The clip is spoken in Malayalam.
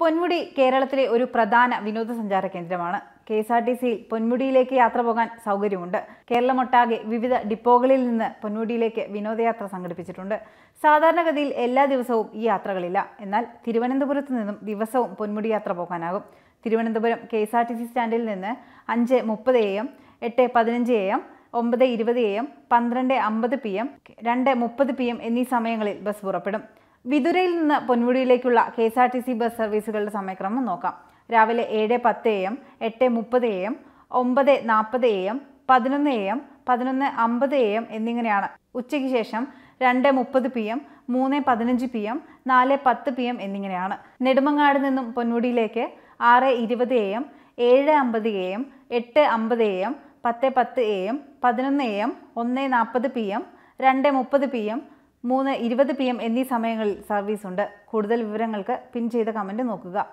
പൊന്മുടി കേരളത്തിലെ ഒരു പ്രധാന വിനോദസഞ്ചാര കേന്ദ്രമാണ് കെ എസ് ആർ ടി സിയിൽ പൊന്മുടിയിലേക്ക് യാത്ര പോകാൻ സൗകര്യമുണ്ട് കേരളമൊട്ടാകെ വിവിധ ഡിപ്പോകളിൽ നിന്ന് പൊന്മുടിയിലേക്ക് വിനോദയാത്ര സംഘടിപ്പിച്ചിട്ടുണ്ട് സാധാരണഗതിയിൽ എല്ലാ ദിവസവും ഈ യാത്രകളില്ല എന്നാൽ തിരുവനന്തപുരത്ത് നിന്നും ദിവസവും പൊന്മുടി യാത്ര പോകാനാകും Thiruvananthapuram K S R T C സ്റ്റാൻഡിൽ നിന്ന് അഞ്ച് മുപ്പത് എ എം എട്ട് പതിനഞ്ച് എ എം ഒമ്പത് ഇരുപത് എ എം പന്ത്രണ്ട് അമ്പത് പി എം രണ്ട് മുപ്പത് പി എം എന്നീ സമയങ്ങളിൽ ബസ് പുറപ്പെടും വിതുരയിൽ നിന്ന് പൊന്മുടിയിലേക്കുള്ള K S R T C bus സർവീസുകളുടെ സമയക്രമം നോക്കാം രാവിലെ ഏഴ് പത്ത് എ എം എട്ട് മുപ്പത് എ എം ഒമ്പത് നാൽപ്പത് എ എം പതിനൊന്ന് എ എം പതിനൊന്ന് അമ്പത് എ എം എന്നിങ്ങനെയാണ് ഉച്ചയ്ക്ക് ശേഷം രണ്ട് മുപ്പത് പി എം മൂന്ന് പതിനഞ്ച് പി എം നാല് പത്ത് പി എം എന്നിങ്ങനെയാണ് നെടുമങ്ങാട് നിന്നും പൊന്മുടിയിലേക്ക് ആറ് ഇരുപത് എ എം ഏഴ് അമ്പത് എ എം എട്ട് അമ്പത് എ എം പത്ത് പത്ത് എ എം പതിനൊന്ന് എ എം ഒന്ന് നാൽപ്പത് പി എം രണ്ട് മുപ്പത് പി എം മൂന്ന് ഇരുപത് പി എന്നീ സമയങ്ങളിൽ സർവീസുണ്ട് കൂടുതൽ വിവരങ്ങൾക്ക് പിൻ ചെയ്ത കമൻറ്റ് നോക്കുക